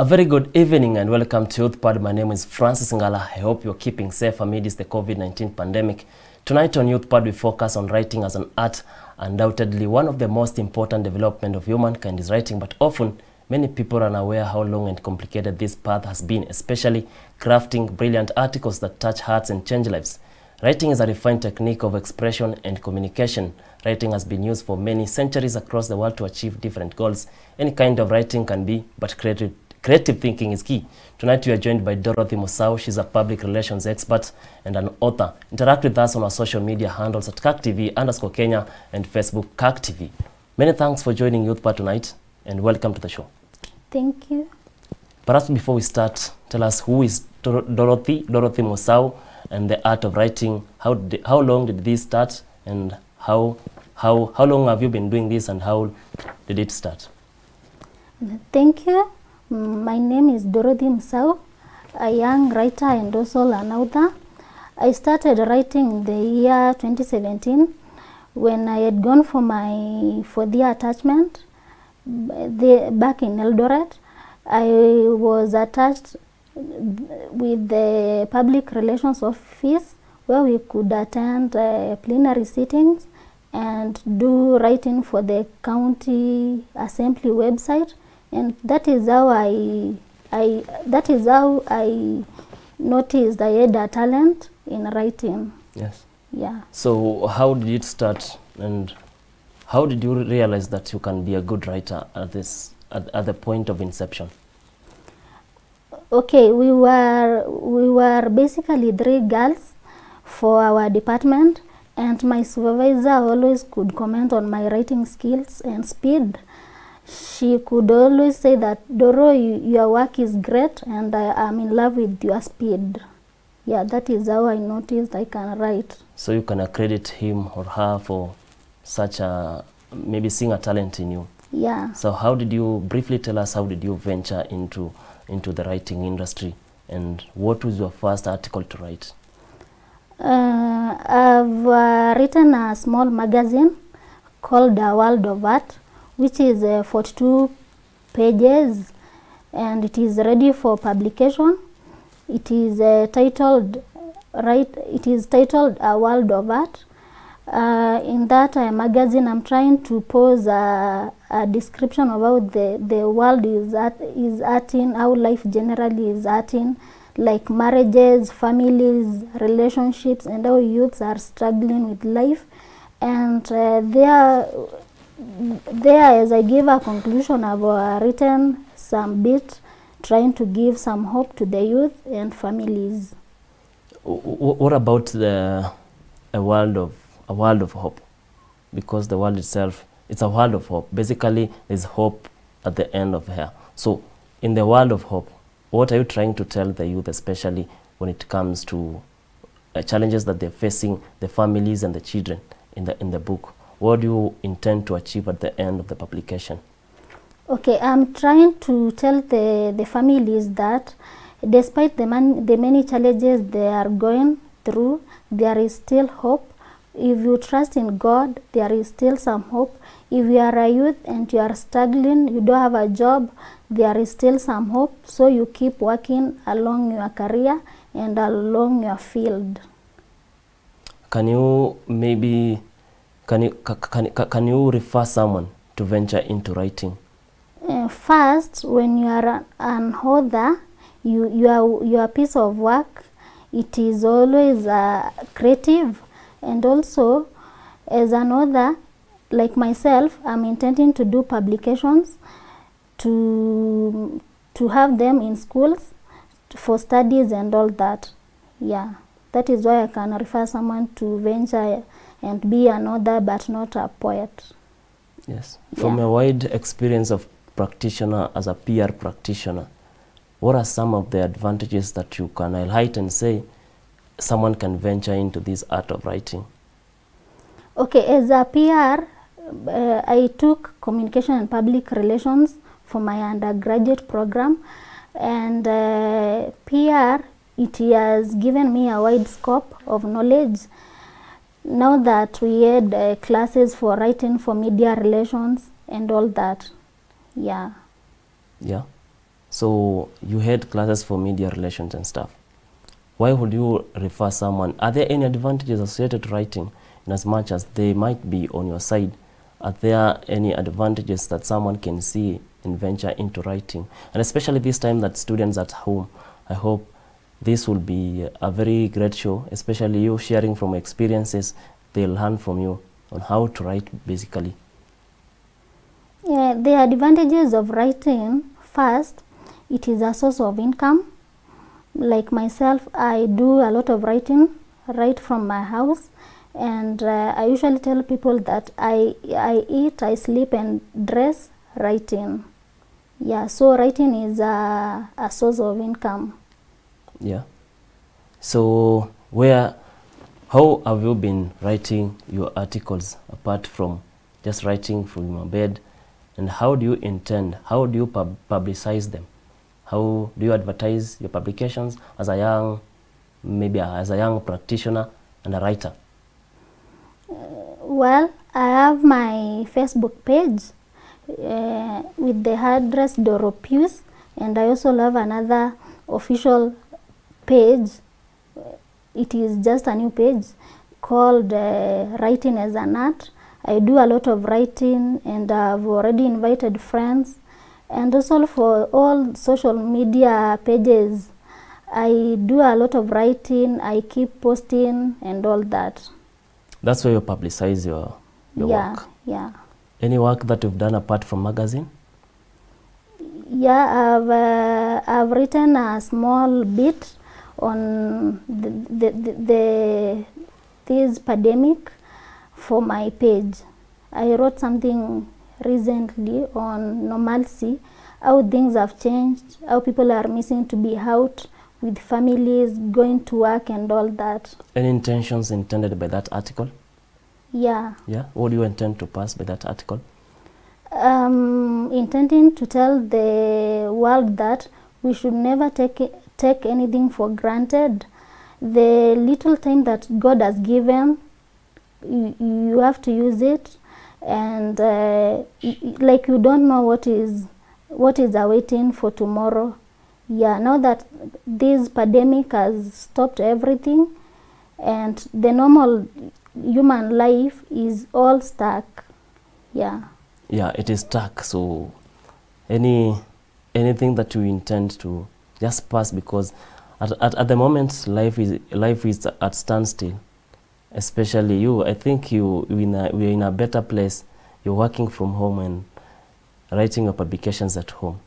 A very good evening and welcome to Youth Pod. My name is Francis Ngala. I hope you're keeping safe amidst the COVID-19 pandemic. Tonight on Youth Pod, we focus on writing as an art. Undoubtedly, one of the most important development of humankind is writing, but often many people are unaware how long and complicated this path has been, especially crafting brilliant articles that touch hearts and change lives. Writing is a refined technique of expression and communication. Writing has been used for many centuries across the world to achieve different goals. Any kind of writing can be, but creative creative thinking is key. Tonight we are joined by Dorothy Musau. She's a public relations expert and an author. Interact with us on our social media handles at CACTV underscore Kenya and Facebook CACTV. Many thanks for joining Youth Part tonight and welcome to the show. Thank you. Perhaps before we start, tell us who is Dor Dorothy, Dorothy Musau and the art of writing. How, how long did this start and how, how, how long have you been doing this and how did it start? Thank you. My name is Dorothy Msau, a young writer and also an author. I started writing in the year 2017 when I had gone for my fourth year attachment the, back in Eldoret. I was attached with the public relations office where we could attend uh, plenary sittings and do writing for the county assembly website and that is how I, I that is how I noticed I had a talent in writing. Yes. Yeah. So how did it start, and how did you realize that you can be a good writer at this at, at the point of inception? Okay, we were we were basically three girls for our department, and my supervisor always could comment on my writing skills and speed she could always say that Doro, you, your work is great and I am in love with your speed. Yeah, that is how I noticed I can write. So you can accredit him or her for such a maybe seeing a talent in you. Yeah. So how did you briefly tell us how did you venture into into the writing industry and what was your first article to write? Uh, I've uh, written a small magazine called The World of Art which is uh, 42 pages and it is ready for publication. It is uh, titled right it is titled a world of art uh, in that uh, magazine i'm trying to pose a, a description about the the world is art, is arting how life generally is arting like marriages families relationships and how youths are struggling with life and uh, there there as I give a conclusion, I've uh, written some bit trying to give some hope to the youth and families. W what about the a world of a world of hope? Because the world itself, it's a world of hope. Basically, there's hope at the end of here. So, in the world of hope, what are you trying to tell the youth, especially when it comes to uh, challenges that they're facing, the families and the children in the in the book? what do you intend to achieve at the end of the publication? Okay, I'm trying to tell the, the families that despite the, man, the many challenges they are going through, there is still hope. If you trust in God, there is still some hope. If you are a youth and you are struggling, you don't have a job, there is still some hope. So you keep working along your career and along your field. Can you maybe can you, can, can you refer someone to venture into writing? Uh, first, when you are an author, you, your, your piece of work, it is always uh, creative. And also, as an author, like myself, I'm intending to do publications to, to have them in schools for studies and all that. Yeah. That is why I can refer someone to venture and be an author but not a poet. Yes. From yeah. a wide experience of practitioner as a peer practitioner, what are some of the advantages that you can highlight and say someone can venture into this art of writing? Okay, as a PR, uh, I took communication and public relations for my undergraduate program and uh, PR it has given me a wide scope of knowledge. Now that we had uh, classes for writing for media relations and all that, yeah. Yeah. So you had classes for media relations and stuff. Why would you refer someone? Are there any advantages associated to writing in as much as they might be on your side? Are there any advantages that someone can see and venture into writing? And especially this time that students at home, I hope this will be a very great show, especially you sharing from experiences. They'll learn from you on how to write basically. Yeah, the advantages of writing first, it is a source of income. Like myself, I do a lot of writing right from my house and uh, I usually tell people that I, I eat, I sleep and dress writing. Yeah, so writing is a, a source of income. Yeah. So where, how have you been writing your articles apart from just writing from your bed? And how do you intend, how do you pub publicize them? How do you advertise your publications as a young, maybe as a young practitioner and a writer? well, I have my Facebook page uh, with the address Doropius, and I also have another official page it is just a new page called uh, writing as an art i do a lot of writing and i've already invited friends and also for all social media pages i do a lot of writing i keep posting and all that that's where you publicize your, your yeah, work yeah any work that you've done apart from magazine yeah i've uh, i've written a small bit on the, the, the, the this pandemic for my page. I wrote something recently on normalcy, how things have changed, how people are missing to be out with families, going to work and all that. Any intentions intended by that article? Yeah. Yeah? What do you intend to pass by that article? Um, intending to tell the world that we should never take take anything for granted. The little time that God has given, you, you have to use it, and uh, like you don't know what is what is awaiting for tomorrow. Yeah, now that this pandemic has stopped everything, and the normal human life is all stuck. Yeah. Yeah, it is stuck. So, any anything that you intend to just pass because at, at, at the moment life is life is at standstill especially you i think you we're in, a, we're in a better place you're working from home and writing your publications at home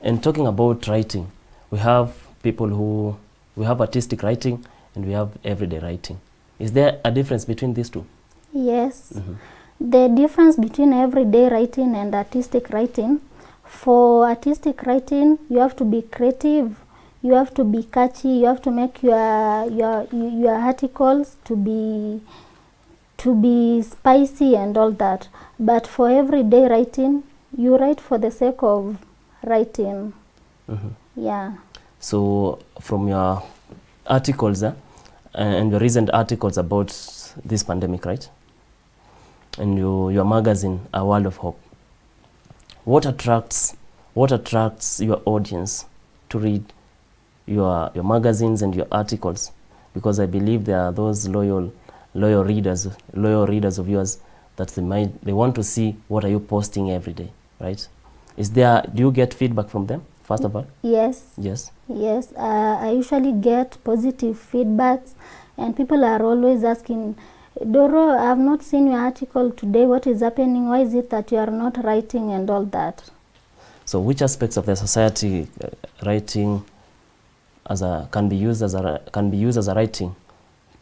and talking about writing we have people who we have artistic writing and we have everyday writing is there a difference between these two yes mm -hmm. the difference between everyday writing and artistic writing for artistic writing you have to be creative you have to be catchy you have to make your your your articles to be to be spicy and all that but for everyday writing you write for the sake of writing mm -hmm. yeah so from your articles uh, and your recent articles about this pandemic right and your, your magazine a world of hope what attracts what attracts your audience to read your your magazines and your articles because I believe there are those loyal loyal readers loyal readers of yours that they might they want to see what are you posting every day right is there do you get feedback from them first of all yes yes yes uh, I usually get positive feedbacks and people are always asking Doro, I have not seen your article today. What is happening? Why is it that you are not writing and all that? So which aspects of the society uh, writing as a, can be used as a, can be used as a writing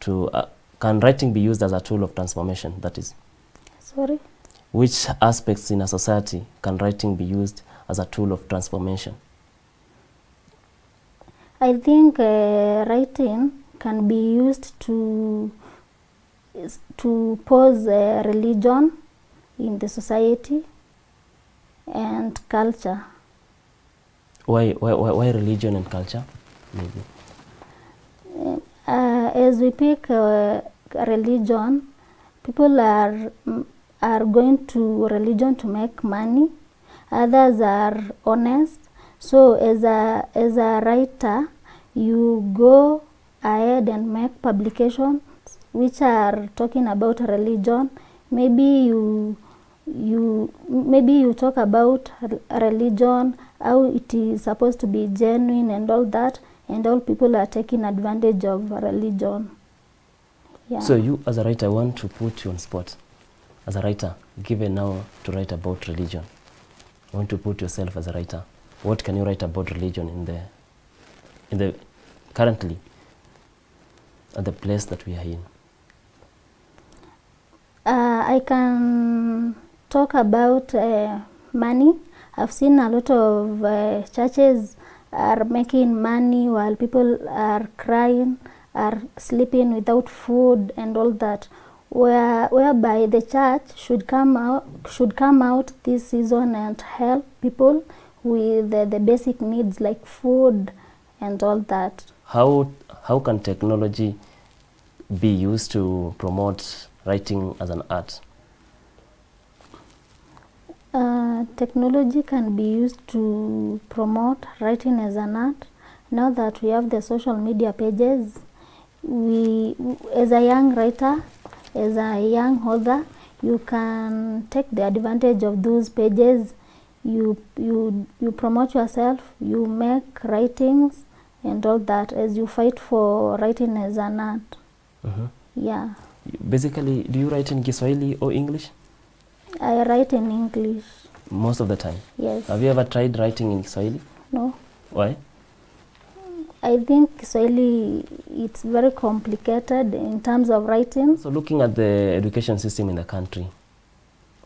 to, uh, can writing be used as a tool of transformation, that is? Sorry? Which aspects in a society can writing be used as a tool of transformation? I think uh, writing can be used to is to pose a religion in the society and culture. Why, why, why religion and culture? Maybe. Uh, uh as we pick uh, religion, people are are going to religion to make money. Others are honest. So as a as a writer, you go ahead and make publication which are talking about religion maybe you you maybe you talk about religion how it is supposed to be genuine and all that and all people are taking advantage of religion yeah. so you as a writer I want to put you on spot as a writer given now to write about religion I want to put yourself as a writer what can you write about religion in the in the currently at the place that we are in I can talk about uh, money. I've seen a lot of uh, churches are making money while people are crying, are sleeping without food and all that. Where, whereby the church should come out should come out this season and help people with the basic needs like food and all that. How how can technology be used to promote writing as an art? Uh, technology can be used to promote writing as an art. Now that we have the social media pages, we, as a young writer, as a young author, you can take the advantage of those pages. You, you, you promote yourself, you make writings and all that as you fight for writing as an art. Uh mm-hmm. -huh. Yeah. Basically, do you write in Kiswahili or English? I write in English. Most of the time? Yes. Have you ever tried writing in Kiswahili? No. Why? I think Kiswahili it's very complicated in terms of writing. So looking at the education system in the country,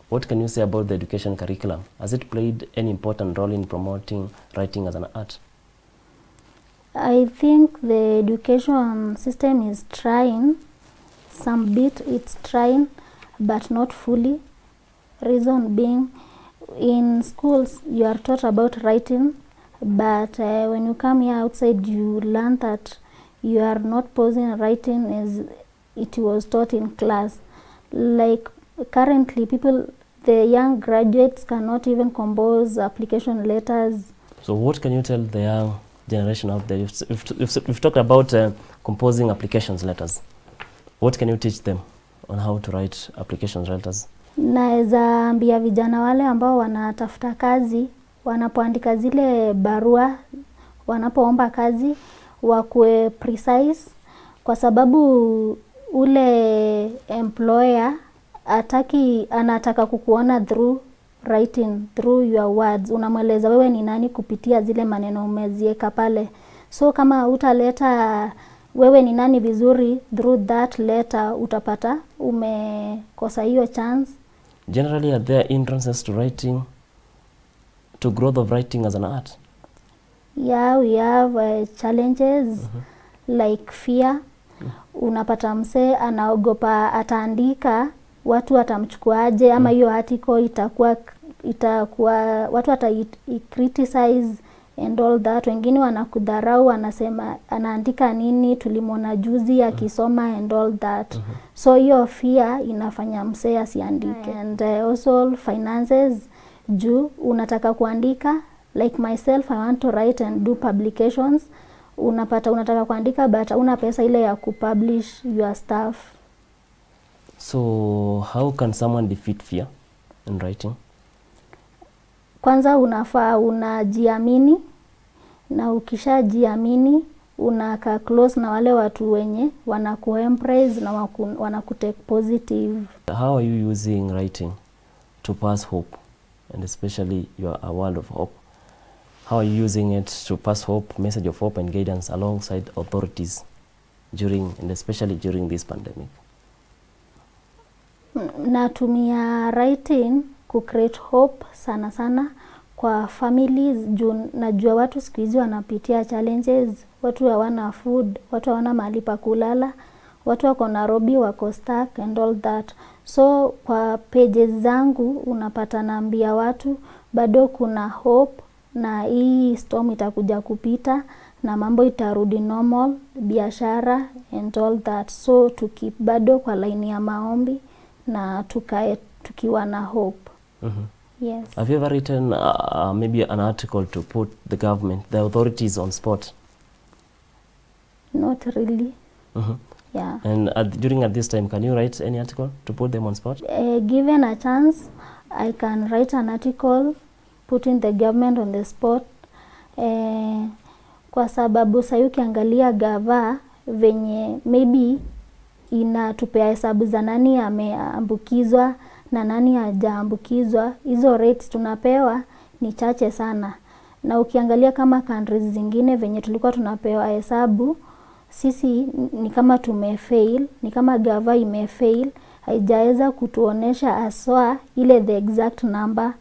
what can you say about the education curriculum? Has it played any important role in promoting writing as an art? I think the education system is trying some bit, its trying, but not fully reason being in schools you are taught about writing but uh, when you come here outside you learn that you are not posing writing as it was taught in class like currently people the young graduates cannot even compose application letters so what can you tell the young generation out there If have we've, have have talked about uh, composing applications letters What can you teach them on how to write applications letters? Naweza ambia vijana wale ambao wanatafuta kazi, wanapoandika zile barua, wanapoomba kazi, wakuwe precise, kwa sababu ule employer ataki, anataka kukuona through writing, through your words. Unamweleza wewe ni nani kupitia zile maneno umezieka pale, so kama utaleta wewe ni nani vizuri through that letter utapata umekosa hiyo chance generally are there entrances to writing to growth of writing as an art yeah we have uh, challenges mm -hmm. like fear mm -hmm. unapata msee anaogopa ataandika watu watamchukuaje ama mm. hiyo mm -hmm. article itakuwa itakuwa watu wata criticize and all that. Wengine wanakudharau, wanasema anaandika nini, tulimwona juzi akisoma and all that. Mm -hmm. So hiyo fear inafanya msee asiandike. And uh, also finances juu unataka kuandika like myself I want to write and do publications. Unapata unataka kuandika but una pesa ile ya kupublish your stuff. So how can someone defeat fear in writing? Kwanza unafaa unajiamini na ukishajiamini unaka close na wale watu wenye wanaku embrace na wanaku take positive. How are you using writing to pass hope and especially you are a world of hope? How are you using it to pass hope, message of hope and guidance alongside authorities during and especially during this pandemic? Natumia writing create hope sana sana kwa families juu najua watu siku hizi wanapitia challenges, watu hawana food, watu hawana mahali pa kulala, watu wako Nairobi wako stuck and all that. So kwa pages zangu unapata naambia watu bado kuna hope na hii storm itakuja kupita na mambo itarudi normal, biashara and all that. So tuki bado kwa laini ya maombi na tukae tukiwa na hope. Mm-hmm. Yes. Have you ever written uh, maybe an article to put the government, the authorities on spot? Not really. Mm -hmm. Yeah. And at, during at this time, can you write any article to put them on spot? Uh, given a chance, I can write an article putting the government on the spot. Uh, kwa sababu sahi ukiangalia gava venye maybe inatupea hesabu za nani ameambukizwa na nani hajaambukizwa, hizo rates tunapewa ni chache sana, na ukiangalia kama countries zingine venye tulikuwa tunapewa hesabu sisi ni kama tumefail, ni kama gava imefail, haijaweza kutuonesha aswa ile the exact number,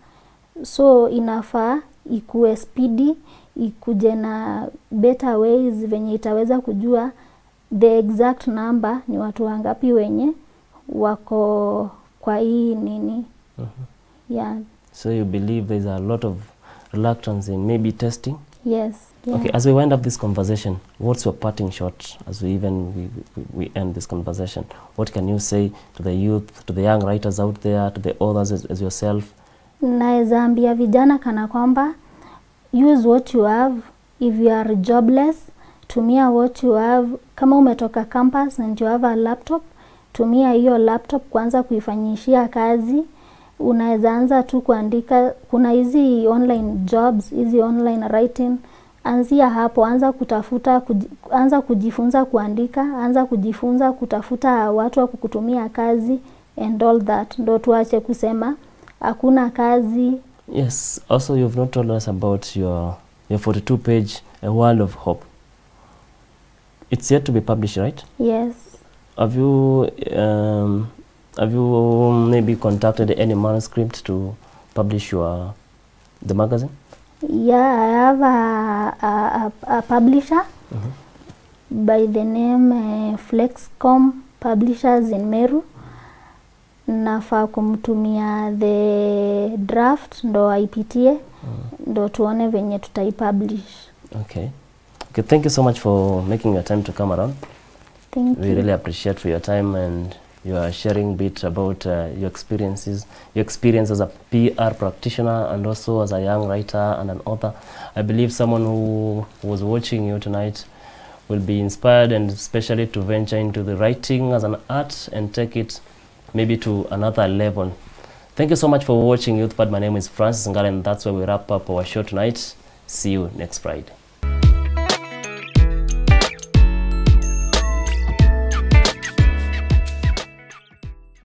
so inafaa ikuwe spidi, ikuje na better ways venye itaweza kujua the exact number ni watu wangapi wenye wako kwa hii nini uh-huh. so you believe there's a lot of reluctance in maybe testing yes yeah. okay as we wind up this conversation what's your parting shot as we even we, we, we end this conversation what can you say to the youth to the young writers out there to the others as, as yourself naweza ambia vijana kana kwamba use what you have if you are jobless tumia what you have kama umetoka campus and you have a laptop tumia hiyo laptop kwanza kuifanyishia kazi. Unaweza anza tu kuandika, kuna hizi online jobs, hizi online writing. Anzia hapo, anza kutafuta, anza kujifunza kuandika, anza kujifunza kutafuta watu wa kukutumia kazi and all that, ndo tuache kusema hakuna kazi. Yes, also you've not told us about your your 42 page A World of Hope. It's yet to be published, right? Yes. Have you um, have you maybe contacted any manuscript to publish your the magazine? Yeah, I have a, a, a a publisher mm -hmm. by the name uh, Flexcom Publishers in Meru. Nafaa kumtumia the draft ndo aipitie mm. ndo tuone venye tutaipublish. Okay. Okay, thank you so much for making your time to come around. Thank we you. really appreciate for your time and your sharing bit about uh, your experiences, your experience as a PR practitioner and also as a young writer and an author. I believe someone who was watching you tonight will be inspired and especially to venture into the writing as an art and take it maybe to another level. Thank you so much for watching YouthPad. My name is Francis Ngala and that's where we wrap up our show tonight. See you next Friday.